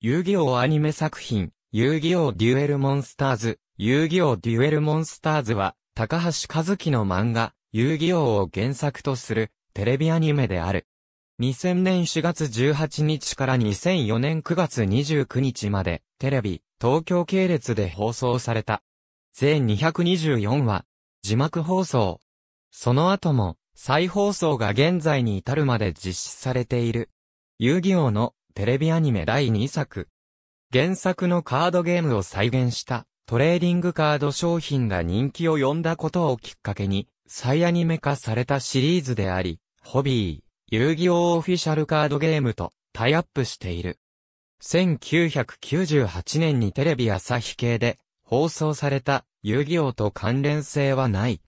遊戯王アニメ作品、遊戯王デュエルモンスターズ、遊戯王デュエルモンスターズは、高橋和樹の漫画、遊戯王を原作とする、テレビアニメである。2000年4月18日から2004年9月29日まで、テレビ、東京系列で放送された。全224話、字幕放送。その後も、再放送が現在に至るまで実施されている。遊戯王のテレビアニメ第2作。原作のカードゲームを再現したトレーディングカード商品が人気を呼んだことをきっかけに再アニメ化されたシリーズであり、ホビー、遊戯王オフィシャルカードゲームとタイアップしている。1998年にテレビ朝日系で放送された遊戯王と関連性はない。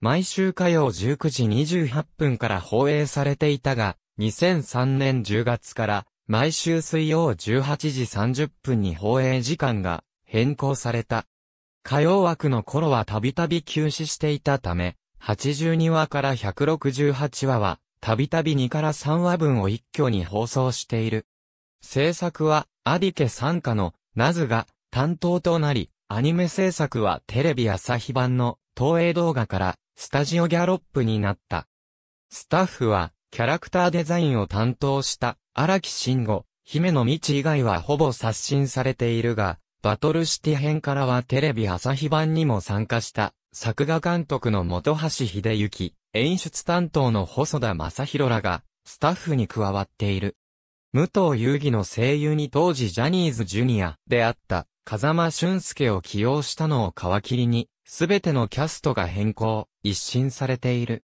毎週火曜19時28分から放映されていたが、2003年10月から毎週水曜18時30分に放映時間が変更された。火曜枠の頃はたびたび休止していたため、82話から168話は、たびたび2から3話分を一挙に放送している。制作は、アディケ参加の、ナズが、担当となり、アニメ制作はテレビ朝日版の、東映動画から、スタジオギャロップになった。スタッフは、キャラクターデザインを担当した、荒木慎吾、姫野道以外はほぼ刷新されているが、バトルシティ編からはテレビ朝日版にも参加した、作画監督の本橋秀幸、演出担当の細田正宏らが、スタッフに加わっている。武藤遊戯の声優に当時ジャニーズジュニアであった、風間俊介を起用したのを皮切りに、すべてのキャストが変更、一新されている。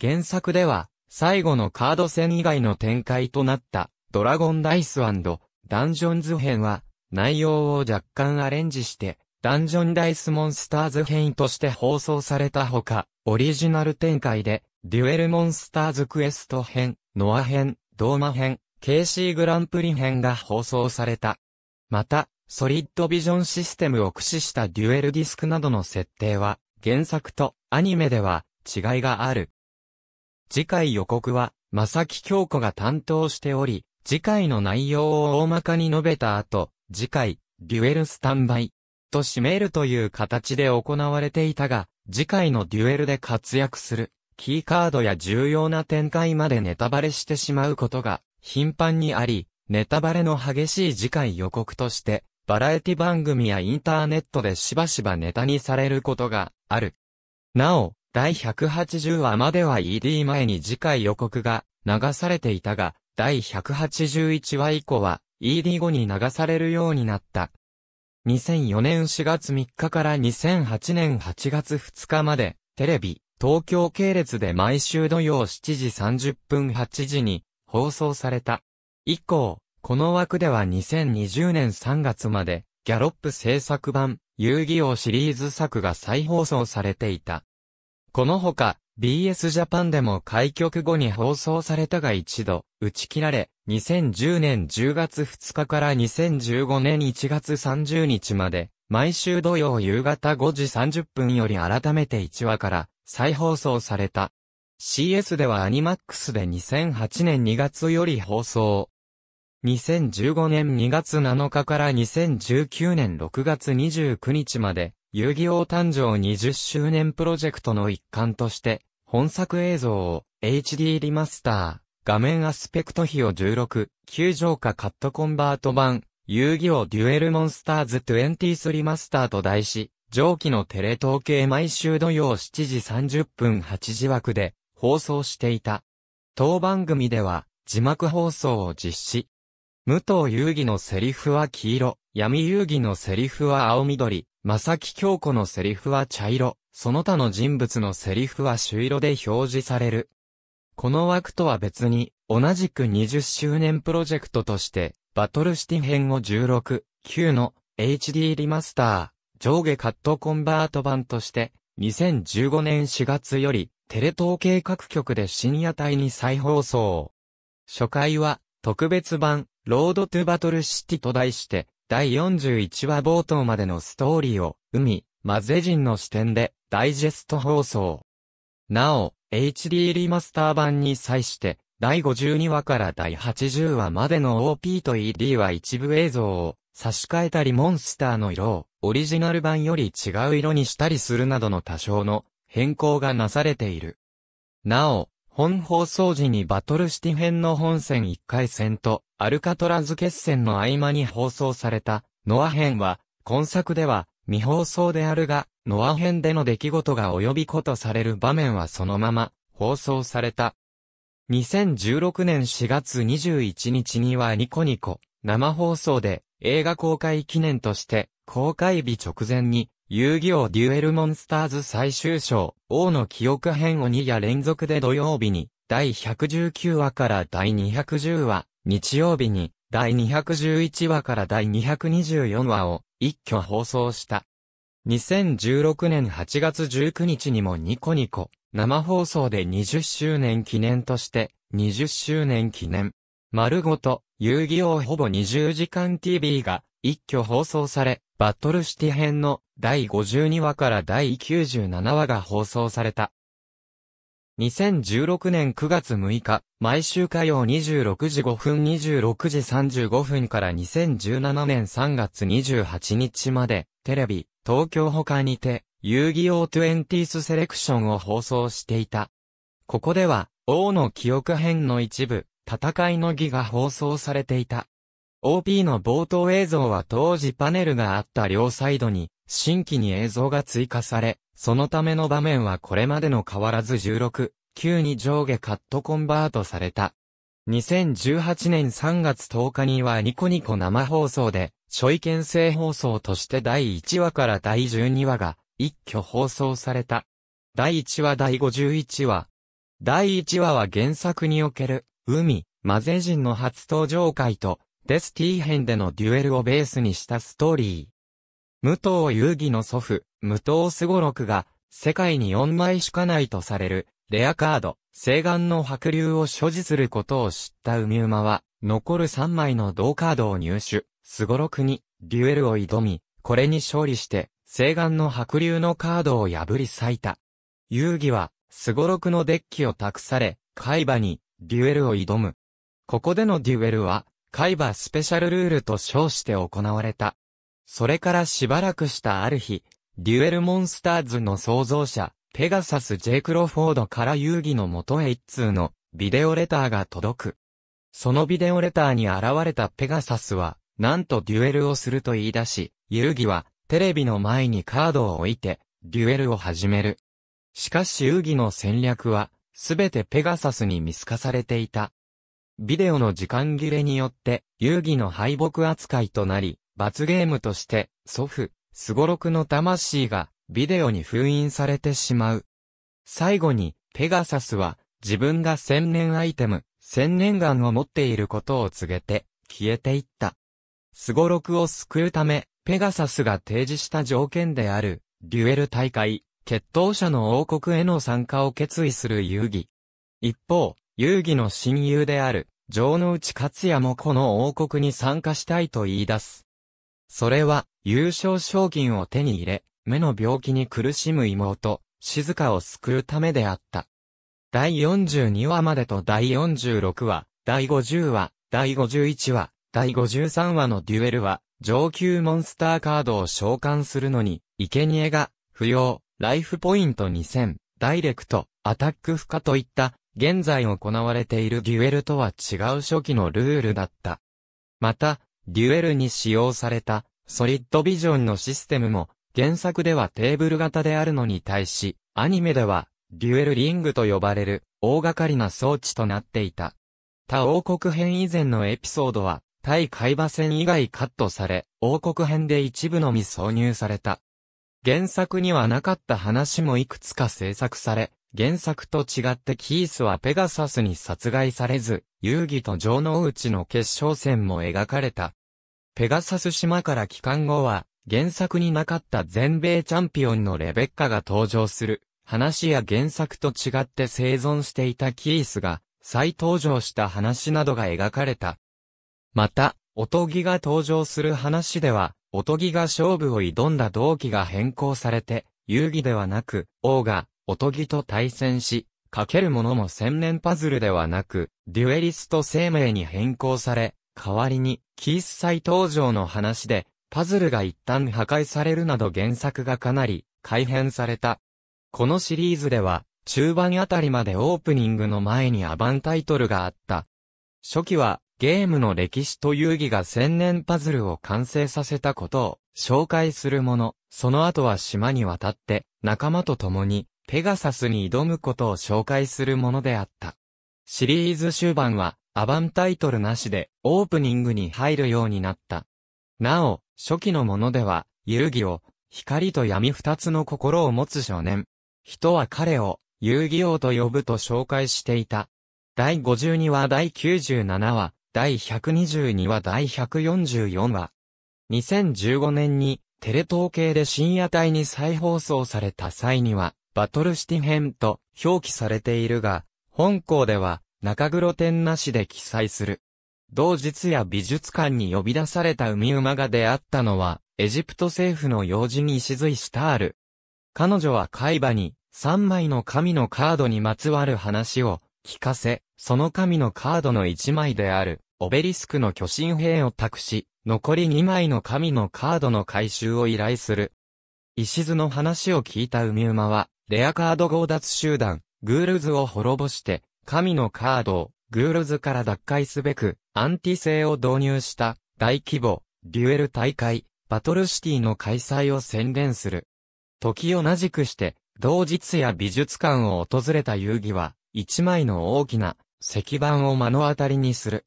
原作では、最後のカード戦以外の展開となったドラゴンダイスダンジョンズ編は内容を若干アレンジしてダンジョンダイスモンスターズ編として放送されたほかオリジナル展開でデュエルモンスターズクエスト編、ノア編、ドーマ編、KC グランプリ編が放送された。また、ソリッドビジョンシステムを駆使したデュエルディスクなどの設定は、原作とアニメでは違いがある。次回予告は、正木京子が担当しており、次回の内容を大まかに述べた後、次回、デュエルスタンバイ、と締めるという形で行われていたが、次回のデュエルで活躍する、キーカードや重要な展開までネタバレしてしまうことが、頻繁にあり、ネタバレの激しい次回予告として、バラエティ番組やインターネットでしばしばネタにされることがある。なお、第180話までは ED 前に次回予告が流されていたが、第181話以降は ED 後に流されるようになった。2004年4月3日から2008年8月2日まで、テレビ、東京系列で毎週土曜7時30分8時に放送された。以降、この枠では2020年3月まで、ギャロップ制作版、遊戯王シリーズ作が再放送されていた。このほか、BS ジャパンでも開局後に放送されたが一度、打ち切られ、2010年10月2日から2015年1月30日まで、毎週土曜夕方5時30分より改めて1話から再放送された。CS ではアニマックスで2008年2月より放送。2015年2月7日から2019年6月29日まで、遊戯王誕生20周年プロジェクトの一環として、本作映像を HD リマスター、画面アスペクト比を16、9乗下カットコンバート版、遊戯王デュエルモンスターズ20リマスターと題し、上記のテレ東系毎週土曜7時30分8時枠で放送していた。当番組では字幕放送を実施。武藤遊戯のセリフは黄色、闇遊戯のセリフは青緑、正木京子のセリフは茶色、その他の人物のセリフは朱色で表示される。この枠とは別に、同じく20周年プロジェクトとして、バトルシティ編を16、9の HD リマスター、上下カットコンバート版として、2015年4月より、テレ東系各局で深夜帯に再放送。初回は、特別版、ロードトゥバトルシティと題して、第41話冒頭までのストーリーを、海、マゼ人の視点で、ダイジェスト放送。なお、HD リマスター版に際して、第52話から第80話までの OP と ED は一部映像を差し替えたりモンスターの色をオリジナル版より違う色にしたりするなどの多少の変更がなされている。なお、本放送時にバトルシティ編の本戦1回戦と、アルカトラズ決戦の合間に放送された、ノア編は、今作では、未放送であるが、ノア編での出来事が及びことされる場面はそのまま、放送された。2016年4月21日にはニコニコ、生放送で、映画公開記念として、公開日直前に、遊戯王デュエルモンスターズ最終章、王の記憶編を2夜連続で土曜日に、第119話から第210話、日曜日に、第211話から第224話を、一挙放送した。2016年8月19日にもニコニコ、生放送で20周年記念として、20周年記念、丸ごと、遊戯王ほぼ20時間 TV が、一挙放送され、バトルシティ編の第52話から第97話が放送された。2016年9月6日、毎週火曜26時5分26時35分から2017年3月28日まで、テレビ、東京他にて、遊戯王20セレクションを放送していた。ここでは、王の記憶編の一部、戦いの儀が放送されていた。OP の冒頭映像は当時パネルがあった両サイドに、新規に映像が追加され、そのための場面はこれまでの変わらず16、9に上下カットコンバートされた。2018年3月10日にはニコニコ生放送で、処ょい制放送として第1話から第12話が一挙放送された。第1話第51話。第1話は原作における、海、マゼ人の初登場回と、デスティーヘンでのデュエルをベースにしたストーリー。武藤遊戯の祖父、武藤すごろくが、世界に4枚しかないとされる、レアカード、西岸の白竜を所持することを知った海馬は、残る3枚の同カードを入手、すごろくに、デュエルを挑み、これに勝利して、西岸の白竜のカードを破り裂いた。遊戯は、すごろくのデッキを託され、海馬に、デュエルを挑む。ここでのデュエルは、海馬スペシャルルールと称して行われた。それからしばらくしたある日、デュエルモンスターズの創造者、ペガサス・ジェイクロフォードから遊戯のもとへ一通のビデオレターが届く。そのビデオレターに現れたペガサスは、なんとデュエルをすると言い出し、遊戯はテレビの前にカードを置いて、デュエルを始める。しかし遊戯の戦略は、すべてペガサスに見透かされていた。ビデオの時間切れによって、遊戯の敗北扱いとなり、罰ゲームとして、祖父、スゴロクの魂が、ビデオに封印されてしまう。最後に、ペガサスは、自分が千年アイテム、千年眼を持っていることを告げて、消えていった。スゴロクを救うため、ペガサスが提示した条件である、デュエル大会、決闘者の王国への参加を決意する遊戯。一方、遊戯の親友である、城之内克也もこの王国に参加したいと言い出す。それは、優勝賞金を手に入れ、目の病気に苦しむ妹、静香を救うためであった。第42話までと第46話、第50話、第51話、第53話のデュエルは、上級モンスターカードを召喚するのに、生贄が、不要、ライフポイント2000、ダイレクト、アタック不可といった、現在行われているデュエルとは違う初期のルールだった。また、デュエルに使用されたソリッドビジョンのシステムも原作ではテーブル型であるのに対し、アニメではデュエルリングと呼ばれる大掛かりな装置となっていた。他王国編以前のエピソードは対海馬戦以外カットされ、王国編で一部のみ挿入された。原作にはなかった話もいくつか制作され、原作と違ってキースはペガサスに殺害されず、遊戯と城之内の決勝戦も描かれた。ペガサス島から帰還後は、原作になかった全米チャンピオンのレベッカが登場する。話や原作と違って生存していたキースが、再登場した話などが描かれた。また、おとぎが登場する話では、おとぎが勝負を挑んだ動機が変更されて、遊戯ではなく、王が、おとぎと対戦し、かけるものも千年パズルではなく、デュエリスト生命に変更され、代わりに、キース再登場の話で、パズルが一旦破壊されるなど原作がかなり改変された。このシリーズでは、中盤あたりまでオープニングの前にアバンタイトルがあった。初期は、ゲームの歴史と遊戯が千年パズルを完成させたことを紹介するもの、その後は島に渡って仲間と共にペガサスに挑むことを紹介するものであった。シリーズ終盤は、アバンタイトルなしで、オープニングに入るようになった。なお、初期のものでは、遊戯を、光と闇二つの心を持つ少年。人は彼を、遊戯王と呼ぶと紹介していた。第52話第97話、第122話第144話。2015年に、テレ東系で深夜帯に再放送された際には、バトルシティ編と表記されているが、本校では中黒天なしで記載する。同日や美術館に呼び出された海馬が出会ったのは、エジプト政府の用事に石髄したある。彼女は海馬に、3枚の神のカードにまつわる話を聞かせ、その神のカードの1枚である、オベリスクの巨神兵を託し、残り2枚の神のカードの回収を依頼する。石津の話を聞いた海馬は、レアカード強奪集団、グールズを滅ぼして、神のカードを、グールズから脱会すべく、アンティ制を導入した、大規模、デュエル大会、バトルシティの開催を宣言する。時を同じくして、同日や美術館を訪れた遊戯は、一枚の大きな石板を目の当たりにする。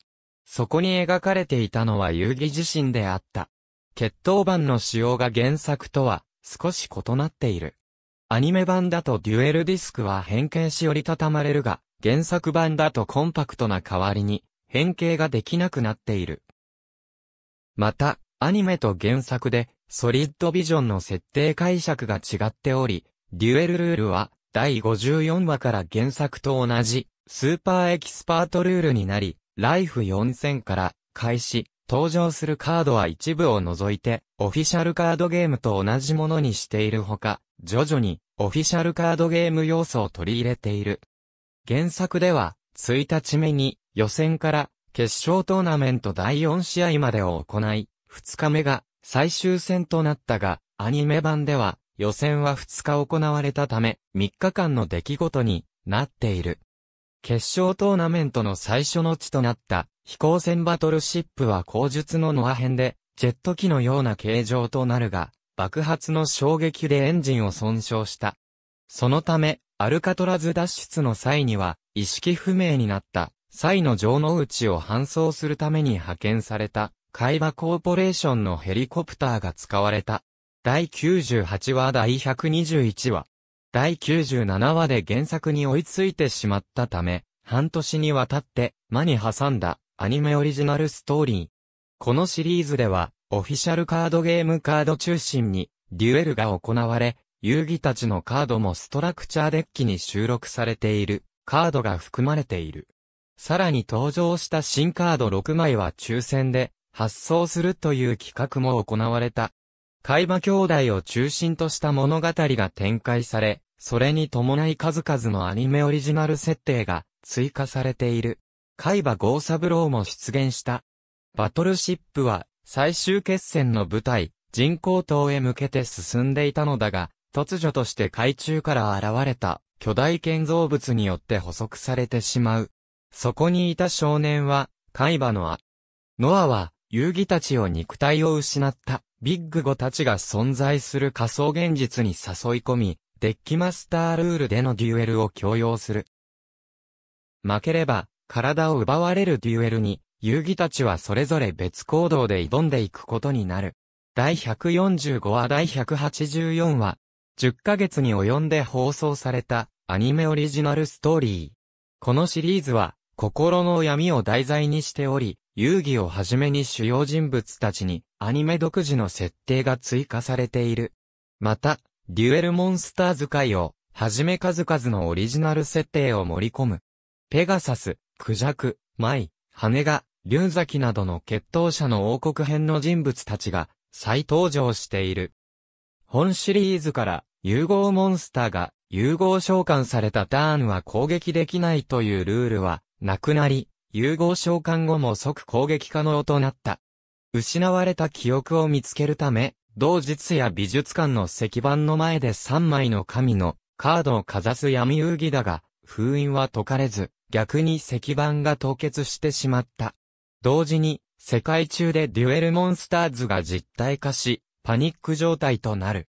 そこに描かれていたのは遊戯自身であった。決闘版の仕様が原作とは少し異なっている。アニメ版だとデュエルディスクは変形し折りたたまれるが、原作版だとコンパクトな代わりに、変形ができなくなっている。また、アニメと原作で、ソリッドビジョンの設定解釈が違っており、デュエルルールは、第54話から原作と同じ、スーパーエキスパートルールになり、ライフ4000から、開始、登場するカードは一部を除いて、オフィシャルカードゲームと同じものにしているほか、徐々にオフィシャルカードゲーム要素を取り入れている。原作では、1日目に予選から決勝トーナメント第4試合までを行い、2日目が最終戦となったが、アニメ版では予選は2日行われたため、3日間の出来事になっている。決勝トーナメントの最初の地となった飛行船バトルシップは後述のノア編で、ジェット機のような形状となるが、爆発の衝撃でエンジンを損傷した。そのため、アルカトラズ脱出の際には、意識不明になった、際の城之内を搬送するために派遣された、海馬コーポレーションのヘリコプターが使われた。第98話第121話。第97話で原作に追いついてしまったため、半年にわたって、間に挟んだ。アニメオリジナルストーリー。このシリーズでは、オフィシャルカードゲームカード中心に、デュエルが行われ、遊戯たちのカードもストラクチャーデッキに収録されている、カードが含まれている。さらに登場した新カード6枚は抽選で、発送するという企画も行われた。海馬兄弟を中心とした物語が展開され、それに伴い数々のアニメオリジナル設定が追加されている。海馬豪三郎も出現した。バトルシップは最終決戦の舞台、人工島へ向けて進んでいたのだが、突如として海中から現れた巨大建造物によって捕捉されてしまう。そこにいた少年は、海馬ノア。ノアは、遊戯たちを肉体を失ったビッグゴたちが存在する仮想現実に誘い込み、デッキマスタールールでのデュエルを強要する。負ければ、体を奪われるデュエルに、遊戯たちはそれぞれ別行動で挑んでいくことになる。第145話第184話、10ヶ月に及んで放送されたアニメオリジナルストーリー。このシリーズは、心の闇を題材にしており、遊戯をはじめに主要人物たちにアニメ独自の設定が追加されている。また、デュエルモンスター使いをはじめ数々のオリジナル設定を盛り込む。ペガサス、クジャク、マイ、羽が、龍崎などの決闘者の王国編の人物たちが再登場している。本シリーズから融合モンスターが融合召喚されたターンは攻撃できないというルールはなくなり、融合召喚後も即攻撃可能となった。失われた記憶を見つけるため、同日や美術館の石板の前で3枚の神のカードをかざす闇遊戯だが、封印は解かれず、逆に石板が凍結してしまった。同時に、世界中でデュエルモンスターズが実体化し、パニック状態となる。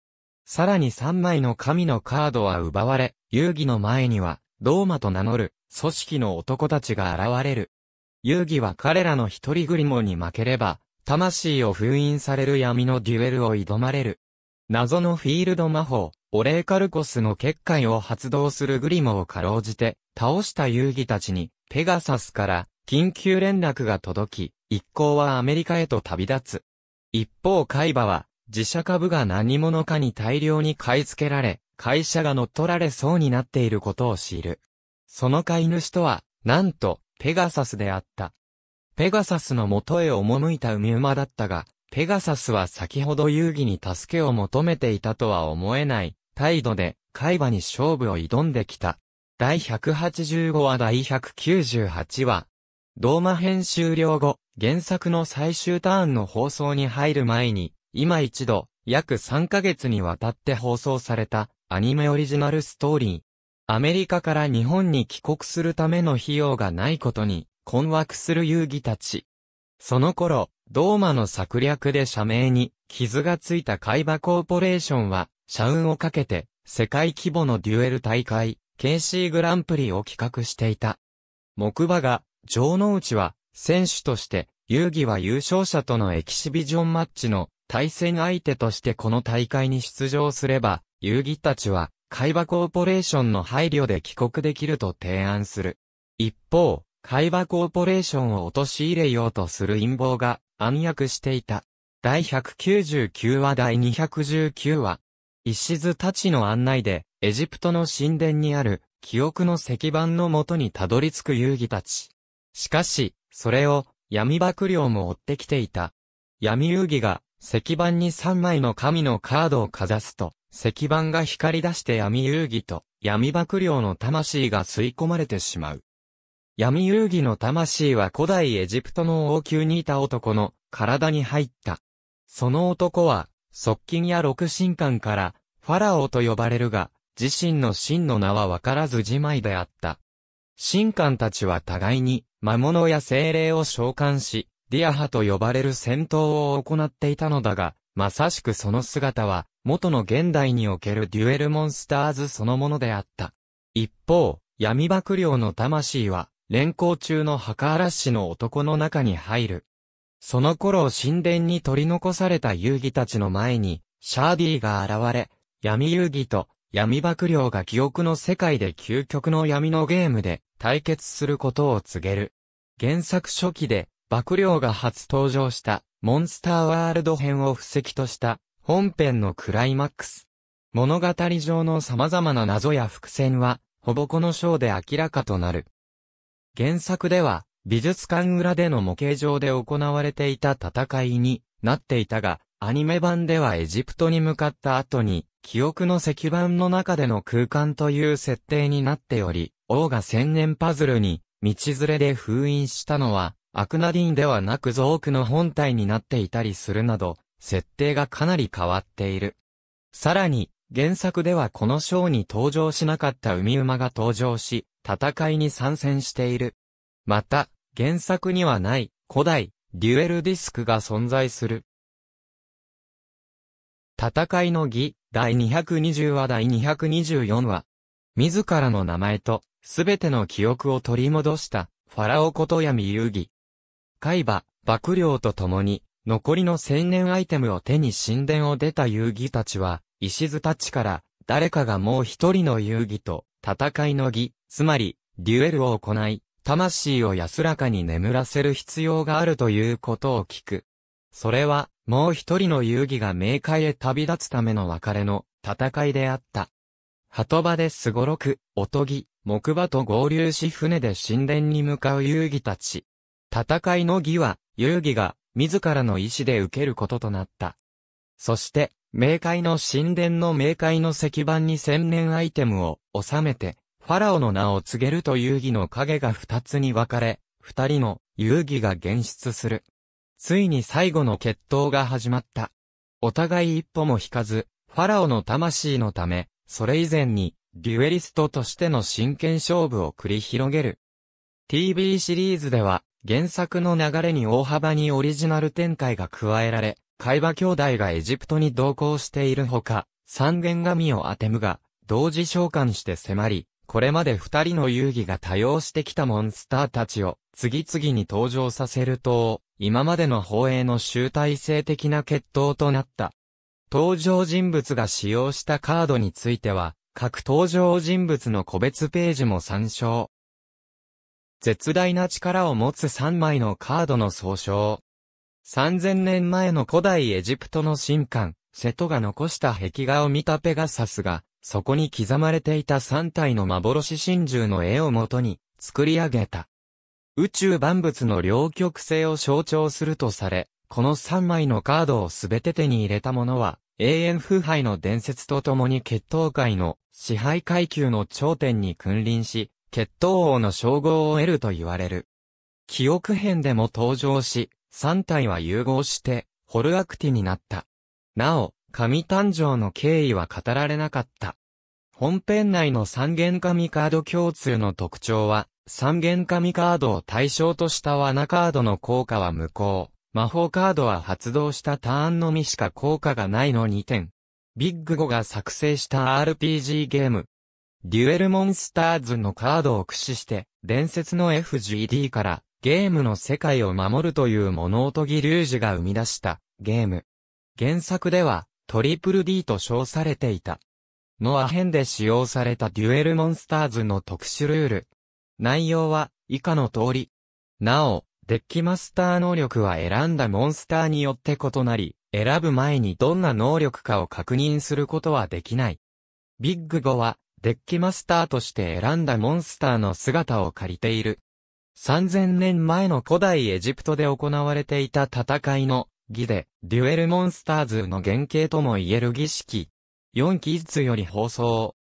さらに3枚の神のカードは奪われ、遊戯の前には、ドーマと名乗る、組織の男たちが現れる。遊戯は彼らの一人グリモに負ければ、魂を封印される闇のデュエルを挑まれる。謎のフィールド魔法、オレーカルコスの結界を発動するグリモをかろうじて、倒した遊戯たちに、ペガサスから緊急連絡が届き、一行はアメリカへと旅立つ。一方海馬は、自社株が何者かに大量に買い付けられ、会社が乗っ取られそうになっていることを知る。その飼い主とは、なんと、ペガサスであった。ペガサスの元へ赴いた海馬だったが、ペガサスは先ほど遊戯に助けを求めていたとは思えない、態度で、海馬に勝負を挑んできた。第185話第198話。ドーマ編終了後、原作の最終ターンの放送に入る前に、今一度、約3ヶ月にわたって放送された、アニメオリジナルストーリー。アメリカから日本に帰国するための費用がないことに、困惑する遊戯たち。その頃、ドーマの策略で社名に傷がついた海馬コーポレーションは、社運をかけて、世界規模のデュエル大会、KC グランプリを企画していた。木馬が、城之内は、選手として、遊戯は優勝者とのエキシビジョンマッチの対戦相手としてこの大会に出場すれば、遊戯たちは、海馬コーポレーションの配慮で帰国できると提案する。一方、海馬コーポレーションを陥れようとする陰謀が暗躍していた。第199話第219話。石津たちの案内で、エジプトの神殿にある、記憶の石板のもとにたどり着く遊戯たち。しかし、それを、闇幕僚も追ってきていた。闇遊戯が、石板に3枚の神のカードをかざすと、石板が光り出して闇遊戯と、闇幕僚の魂が吸い込まれてしまう。闇遊戯の魂は古代エジプトの王宮にいた男の体に入った。その男は側近や六神官から、ファラオと呼ばれるが、自身の真の名はわからずじまいであった。神官たちは互いに、魔物や精霊を召喚し、ディアハと呼ばれる戦闘を行っていたのだが、まさしくその姿は、元の現代におけるデュエルモンスターズそのものであった。一方、闇爆僚の魂は、連行中の墓嵐の男の中に入る。その頃神殿に取り残された遊戯たちの前に、シャーディーが現れ、闇遊戯と闇爆僚が記憶の世界で究極の闇のゲームで対決することを告げる。原作初期で、爆僚が初登場したモンスターワールド編を布石とした本編のクライマックス。物語上の様々な謎や伏線は、ほぼこの章で明らかとなる。原作では、美術館裏での模型上で行われていた戦いになっていたが、アニメ版ではエジプトに向かった後に、記憶の石板の中での空間という設定になっており、王が千年パズルに、道連れで封印したのは、アクナディンではなくゾークの本体になっていたりするなど、設定がかなり変わっている。さらに、原作ではこのショーに登場しなかった海馬が登場し、戦いに参戦している。また、原作にはない古代デュエルディスクが存在する。戦いの儀第220話第224話。自らの名前とすべての記憶を取り戻したファラオこと闇遊戯。海馬、幕僚と共に残りの千年アイテムを手に神殿を出た遊戯たちは石津たちから誰かがもう一人の遊戯と戦いの儀、つまりデュエルを行い魂を安らかに眠らせる必要があるということを聞く。それは、もう一人の遊戯が冥界へ旅立つための別れの戦いであった。鳩場ですごろく、おとぎ、木馬と合流し船で神殿に向かう遊戯たち。戦いの儀は、遊戯が自らの意志で受けることとなった。そして、冥界の神殿の冥界の石板に千年アイテムを収めて、ファラオの名を告げると遊戯の影が二つに分かれ、二人の遊戯が現出する。ついに最後の決闘が始まった。お互い一歩も引かず、ファラオの魂のため、それ以前に、デュエリストとしての真剣勝負を繰り広げる。TV シリーズでは、原作の流れに大幅にオリジナル展開が加えられ、海馬兄弟がエジプトに同行しているほか、三元神をアテムが、同時召喚して迫り、これまで二人の遊戯が多用してきたモンスターたちを次々に登場させると、今までの放映の集大成的な決闘となった。登場人物が使用したカードについては、各登場人物の個別ページも参照。絶大な力を持つ3枚のカードの総称。3000年前の古代エジプトの神官、瀬戸が残した壁画を見たペガサスが、そこに刻まれていた三体の幻真珠の絵をもとに作り上げた。宇宙万物の両極性を象徴するとされ、この三枚のカードを全て手に入れた者は、永遠腐敗の伝説とともに決闘界の支配階級の頂点に君臨し、決闘王の称号を得ると言われる。記憶編でも登場し、三体は融合して、ホルアクティになった。なお、神誕生の経緯は語られなかった。本編内の三元神カード共通の特徴は、三元神カードを対象とした罠カードの効果は無効。魔法カードは発動したターンのみしか効果がないの2点。ビッグ5が作成した RPG ゲーム。デュエルモンスターズのカードを駆使して、伝説の FGD からゲームの世界を守るという物音ギリュージが生み出したゲーム。原作では、トリプル D と称されていた。ノア編で使用されたデュエルモンスターズの特殊ルール。内容は以下の通り。なお、デッキマスター能力は選んだモンスターによって異なり、選ぶ前にどんな能力かを確認することはできない。ビッグ5は、デッキマスターとして選んだモンスターの姿を借りている。3000年前の古代エジプトで行われていた戦いの儀で、デュエルモンスターズの原型とも言える儀式。4期ずより放送。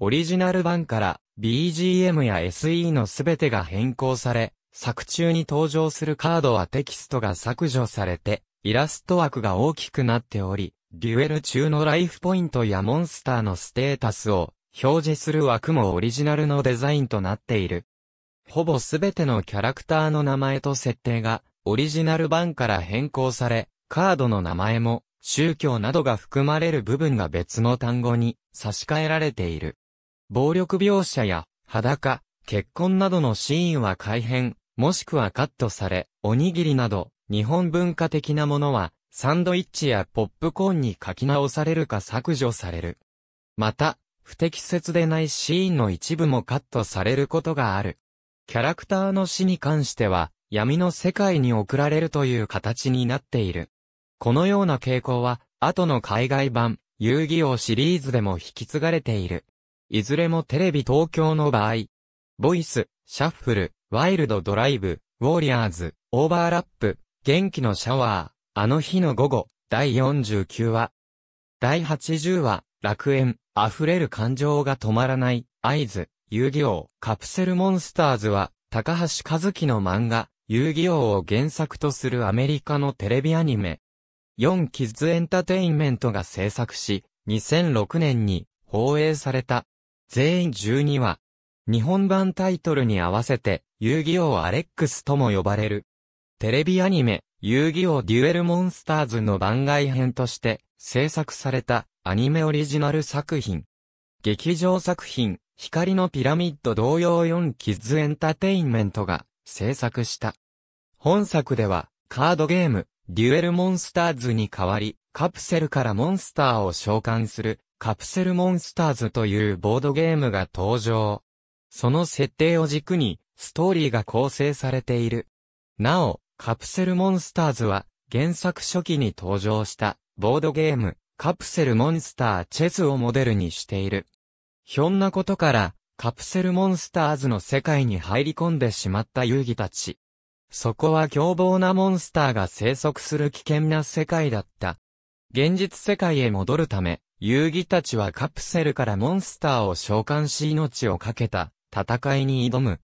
オリジナル版から BGM や SE のすべてが変更され、作中に登場するカードはテキストが削除されて、イラスト枠が大きくなっており、デュエル中のライフポイントやモンスターのステータスを表示する枠もオリジナルのデザインとなっている。ほぼすべてのキャラクターの名前と設定がオリジナル版から変更され、カードの名前も、宗教などが含まれる部分が別の単語に差し替えられている。暴力描写や裸、結婚などのシーンは改変、もしくはカットされ、おにぎりなど、日本文化的なものは、サンドイッチやポップコーンに書き直されるか削除される。また、不適切でないシーンの一部もカットされることがある。キャラクターの死に関しては、闇の世界に送られるという形になっている。このような傾向は、後の海外版、遊戯王シリーズでも引き継がれている。いずれもテレビ東京の場合、ボイス、シャッフル、ワイルドドライブ、ウォーリアーズ、オーバーラップ、元気のシャワー、あの日の午後、第49話。第80話、楽園、溢れる感情が止まらない、合図、遊戯王、カプセルモンスターズは、高橋和樹の漫画、遊戯王を原作とするアメリカのテレビアニメ、4キッズエンタテインメントが制作し、2006年に放映された。全員12話。日本版タイトルに合わせて、遊戯王アレックスとも呼ばれる。テレビアニメ、遊戯王デュエルモンスターズの番外編として制作されたアニメオリジナル作品。劇場作品、光のピラミッド同様4キッズエンタテインメントが制作した。本作では、カードゲーム、デュエルモンスターズに代わり、カプセルからモンスターを召喚する、カプセルモンスターズというボードゲームが登場。その設定を軸に、ストーリーが構成されている。なお、カプセルモンスターズは、原作初期に登場した、ボードゲーム、カプセルモンスターチェスをモデルにしている。ひょんなことから、カプセルモンスターズの世界に入り込んでしまった遊戯たち。そこは凶暴なモンスターが生息する危険な世界だった。現実世界へ戻るため、遊戯たちはカプセルからモンスターを召喚し命を懸けた戦いに挑む。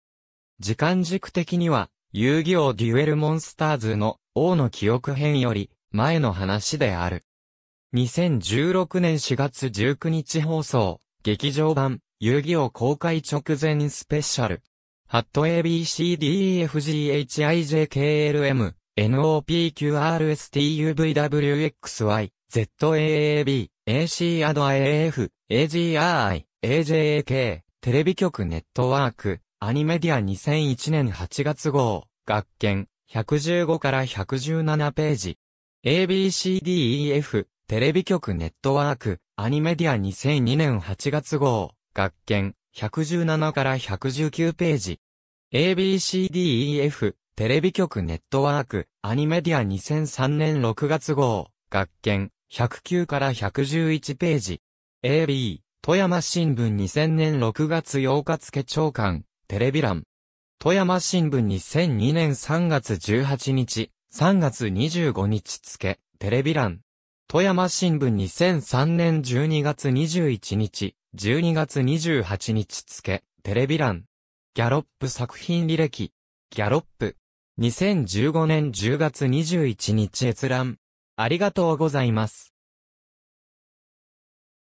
時間軸的には、遊戯王デュエルモンスターズの王の記憶編より前の話である。2016年4月19日放送、劇場版、遊戯王公開直前スペシャル。ハット ABCDEFGHIJKLM NOPQRSTUVWXY ZAAB AC アド AF AGI AJAK テレビ局ネットワークアニメディア2001年8月号学研115から117ページ ABCDEF テレビ局ネットワークアニメディア2002年8月号学研、117から119ページ。ABCDEF、テレビ局ネットワーク、アニメディア2003年6月号、学研、109から111ページ。AB、富山新聞2000年6月8日付長官、テレビ欄。富山新聞2002年3月18日、3月25日付、テレビ欄。富山新聞2003年12月21日、12月28日付、テレビ欄。ギャロップ作品履歴。ギャロップ。2015年10月21日閲覧。ありがとうございます。